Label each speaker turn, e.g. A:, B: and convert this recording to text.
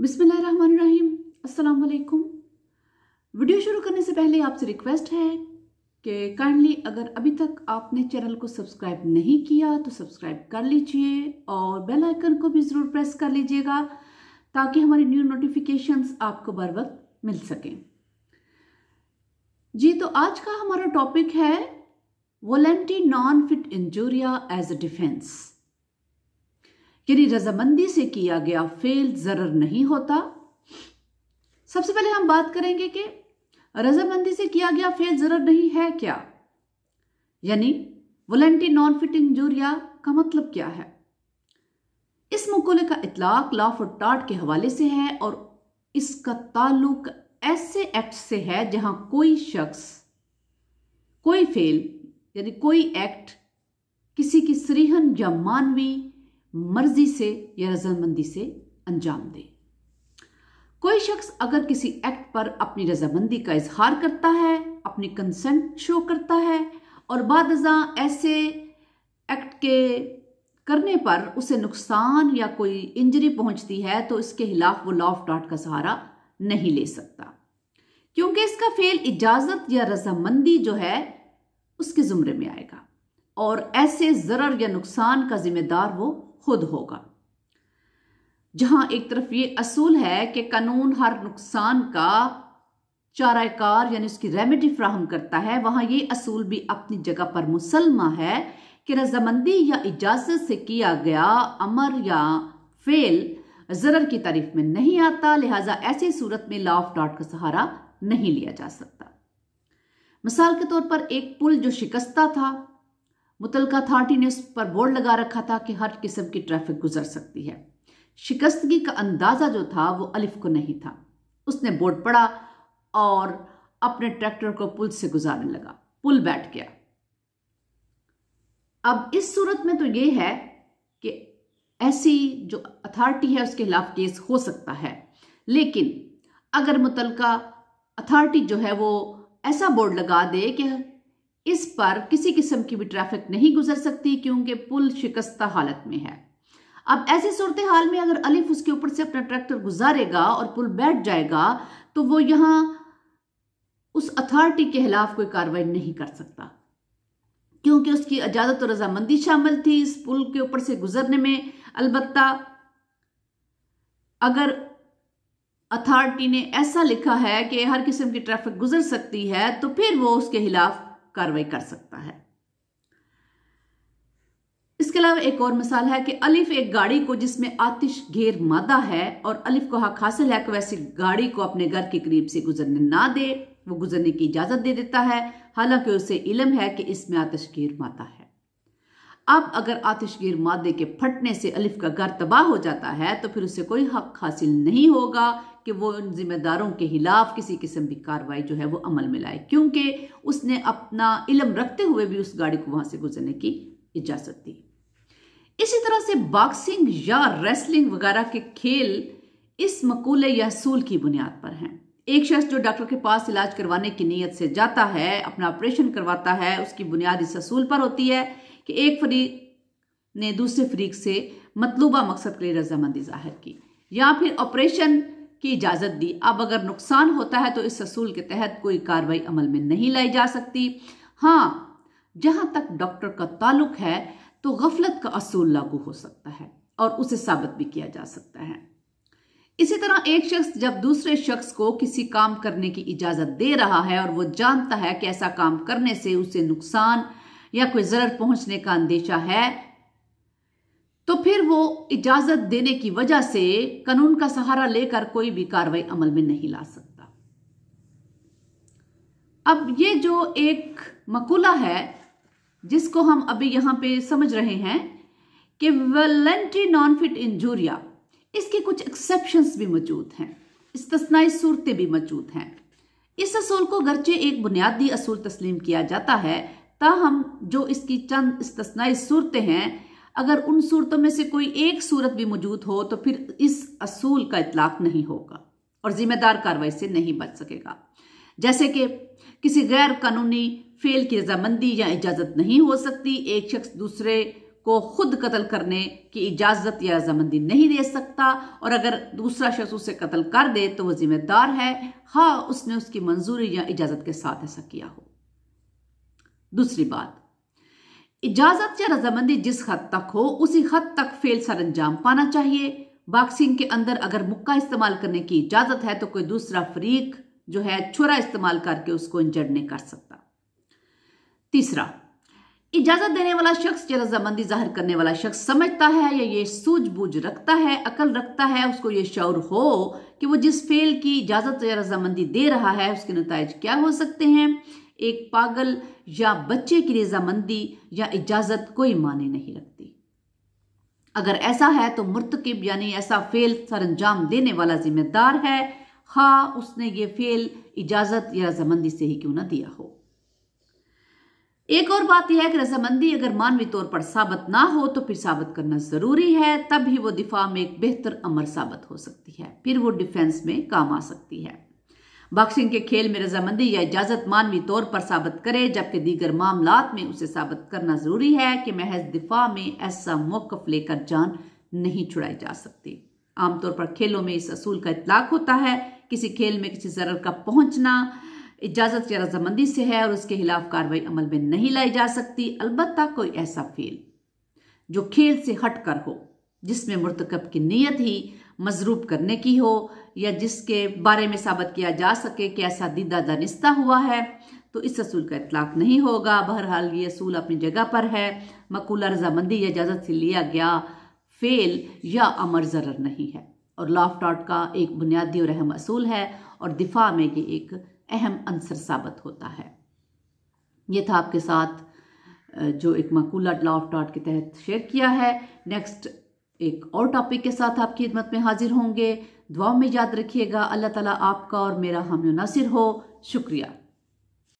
A: बिसमीम वालेकुम वीडियो शुरू करने से पहले आपसे रिक्वेस्ट है कि काइंडली अगर अभी तक आपने चैनल को सब्सक्राइब नहीं किया तो सब्सक्राइब कर लीजिए और बेल आइकन को भी ज़रूर प्रेस कर लीजिएगा ताकि हमारी न्यू नोटिफिकेशंस आपको बर वक्त मिल सकें जी तो आज का हमारा टॉपिक है वॉलेंटी नॉन फिट इंजूरिया एज अ डिफेंस यानी रजामंदी से किया गया फेल जरर नहीं होता सबसे पहले हम बात करेंगे कि रजामंदी से किया गया फेल जरर नहीं है क्या यानी वॉलेंटी नॉन फिटिंग जूरिया का मतलब क्या है इस मुकोले का इतलाक लाफ और टाट के हवाले से है और इसका ताल्लुक ऐसे एक्ट से है जहां कोई शख्स कोई फेल यानी कोई एक्ट किसी की सरीहन या मानवी मर्जी से या रजामंदी से अंजाम दे कोई शख्स अगर किसी एक्ट पर अपनी रजामंदी का इजहार करता है अपनी कंसेंट शो करता है और बाद ऐसे एक्ट के करने पर उसे नुकसान या कोई इंजरी पहुंचती है तो इसके खिलाफ वो लॉ ऑफ डॉट का सहारा नहीं ले सकता क्योंकि इसका फेल इजाज़त या रजामंदी जो है उसके ज़ुमरे में आएगा और ऐसे ज़रर या नुकसान का जिम्मेदार वो खुद होगा जहां एक तरफ ये असूल है कि कानून हर नुकसान का चाराकार यानी उसकी रेमेडी फ्राहम करता है वहां ये असूल भी अपनी जगह पर मुसलमा है कि रजामंदी या इजाज़त से किया गया अमर या फेल ज़रर की तारीफ में नहीं आता लिहाजा ऐसी सूरत में लॉ ऑफ डॉट का सहारा नहीं लिया जा सकता मिसाल के तौर पर एक पुल जो शिकस्ता था मुतल अथॉरिटी ने उस पर बोर्ड लगा रखा था कि हर किस्म की ट्रैफिक गुजर सकती है शिकस्तगी का अंदाज़ा जो था वो अलिफ को नहीं था उसने बोर्ड पड़ा और अपने ट्रैक्टर को पुल से गुजारने लगा पुल बैठ गया अब इस सूरत में तो ये है कि ऐसी जो अथॉरिटी है उसके खिलाफ केस हो सकता है लेकिन अगर मुतलका अथॉरिटी जो है वो ऐसा बोर्ड लगा दे कि इस पर किसी किस्म की भी ट्रैफिक नहीं गुजर सकती क्योंकि पुल शिकस्ता हालत में है अब ऐसी सूरत हाल में अगर अलिफ उसके ऊपर से अपना ट्रैक्टर गुजारेगा और पुल बैठ जाएगा तो वो यहां उस अथॉरिटी के खिलाफ कोई कार्रवाई नहीं कर सकता क्योंकि उसकी इजाज़त और रजामंदी शामिल थी इस पुल के ऊपर से गुजरने में अलबत् अगर अथॉरिटी ने ऐसा लिखा है कि हर किस्म की ट्रैफिक गुजर सकती है तो फिर वो उसके खिलाफ कार्रवाई कर सकता है इसके अलावा एक और मिसाल है कि अलिफ एक गाड़ी को जिसमें आतिश घेर मादा है और अलिफ को हक हासिल है कि वैसे गाड़ी को अपने घर के करीब से गुजरने ना दे वो गुजरने की इजाज़त दे देता है हालांकि उसे इलम है कि इसमें आतिश घेर मादा है अब अगर घेर मादे के फटने से अलिफ का घर तबाह हो जाता है तो फिर उसे कोई हक हासिल नहीं होगा कि वो उन जिम्मेदारों के खिलाफ किसी किस्म की कार्रवाई जो है वो अमल में लाए क्योंकि उसने अपना इलम रखते हुए भी उस गाड़ी को वहाँ से गुजरने की इजाज़त दी इसी तरह से बॉक्सिंग या रेसलिंग वगैरह के खेल इस मकूले या सूल की बुनियाद पर हैं एक शख्स जो डॉक्टर के पास इलाज करवाने की नीयत से जाता है अपना ऑपरेशन करवाता है उसकी बुनियाद इस असूल पर होती है कि एक फरीक ने दूसरे फरीक से मतलूबा मकसद के लिए रजामंदी जाहिर की या फिर ऑपरेशन की इजाज़त दी अब अगर नुकसान होता है तो इस असूल के तहत कोई कार्रवाई अमल में नहीं लाई जा सकती हाँ जहाँ तक डॉक्टर का ताल्लुक है तो गफलत का असूल लागू हो सकता है और उसे साबित भी किया जा सकता है इसी तरह एक शख्स जब दूसरे शख्स को किसी काम करने की इजाज़त दे रहा है और वो जानता है कि ऐसा काम करने से उसे नुकसान या कोई ज़रूर पहुंचने का अंदेशा है तो फिर वो इजाजत देने की वजह से कानून का सहारा लेकर कोई भी कार्रवाई अमल में नहीं ला सकता अब ये जो एक मकुला है जिसको हम अभी यहां पे समझ रहे हैं कि वेलेंट्री नॉन फिट इंजूरिया इसके कुछ एक्सेप्शंस भी मौजूद हैं इस्तनाई सूरतें भी मौजूद हैं इस असूल को गर्चे एक बुनियादी असूल तस्लीम किया जाता है ताहम जो इसकी चंद इस्तनाई सूरतें हैं अगर उन सूरतों में से कोई एक सूरत भी मौजूद हो तो फिर इस असूल का इतलाक नहीं होगा और जिम्मेदार कार्रवाई से नहीं बच सकेगा जैसे कि किसी गैर कानूनी फेल की रजामंदी या इजाजत नहीं हो सकती एक शख्स दूसरे को खुद कत्ल करने की इजाजत या रजामंदी नहीं दे सकता और अगर दूसरा शख्स उसे कत्ल कर दे तो वह जिम्मेदार है हाँ उसने उसकी मंजूरी या इजाजत के साथ ऐसा किया हो दूसरी बात इजाज़त या रजामंदी जिस हद तक हो उसी हद तक फेल सर अंजाम पाना चाहिए बॉक्सिंग के अंदर अगर मुक्का इस्तेमाल करने की इजाज़त है तो कोई दूसरा फरीक जो है छुरा इस्तेमाल करके उसको इंजर्ड नहीं कर सकता तीसरा इजाज़त देने वाला शख्स या रजामंदी जाहिर करने वाला शख्स समझता है या ये सूझबूझ रखता है अकल रखता है उसको ये शौर हो कि वो जिस फेल की इजाज़त या रजामंदी दे रहा है उसके नतज क्या हो सकते हैं एक पागल या बच्चे की रजामंदी या इजाज़त कोई माने नहीं रखती अगर ऐसा है तो मुर्तकब यानी ऐसा फेल सर अंजाम देने वाला जिम्मेदार है हाँ उसने ये फेल इजाज़त या रजामंदी से ही क्यों ना दिया हो एक और बात यह है कि रजामंदी अगर मानवी तौर पर साबित ना हो तो फिर साबित करना ज़रूरी है तब ही वो दिफा में एक बेहतर अमर साबित हो सकती है फिर वो डिफेंस में काम आ सकती है बॉक्सिंग के खेल में रजामंदी या इजाजत मानवी तौर पर साबित करे जबकि दीगर मामला में उसे साबित करना जरूरी है कि महज दिफा में ऐसा मौकफ लेकर जान नहीं छुड़ाई जा सकती आमतौर पर खेलों में इस असूल का इतलाक होता है किसी खेल में किसी जरर का पहुंचना इजाजत या रजामंदी से है और उसके खिलाफ कार्रवाई अमल में नहीं लाई जा सकती अलबत् कोई ऐसा फेल जो खेल से हटकर हो जिसमें मुरतकब की नीयत ही मजरूब करने की हो या जिसके बारे में साबित किया जा सके कि ऐसा दीदा दानिस्ता हुआ है तो इस असूल का इतलाक नहीं होगा बहरहाल ये असूल अपनी जगह पर है मकूला रजामंदी या इजाज़त से लिया गया फेल या अमर ज़र नहीं है और लाफ टॉट का एक बुनियादी और अहम असूल है और दिफा में ये एक अहम अंसर साबित होता है ये था आपके साथ जो एक मकूला लाफ टॉट के तहत शेयर किया है नेक्स्ट एक और टॉपिक के साथ आपकी खिदमत में हाजिर होंगे दुआ में याद रखिएगा अल्लाह ताला आपका और मेरा हम नासिर हो शुक्रिया